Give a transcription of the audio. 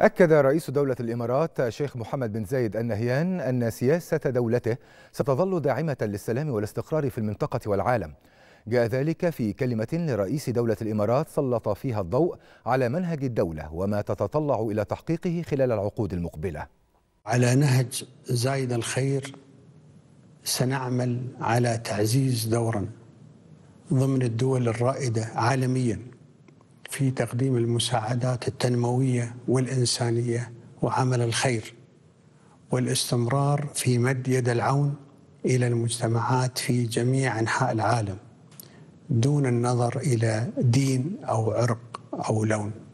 أكد رئيس دولة الإمارات الشيخ محمد بن زايد النهيان أن سياسة دولته ستظل داعمة للسلام والاستقرار في المنطقة والعالم جاء ذلك في كلمة لرئيس دولة الإمارات سلط فيها الضوء على منهج الدولة وما تتطلع إلى تحقيقه خلال العقود المقبلة على نهج زايد الخير سنعمل على تعزيز دورا ضمن الدول الرائدة عالميا في تقديم المساعدات التنمويه والانسانيه وعمل الخير والاستمرار في مد يد العون الى المجتمعات في جميع انحاء العالم دون النظر الى دين او عرق او لون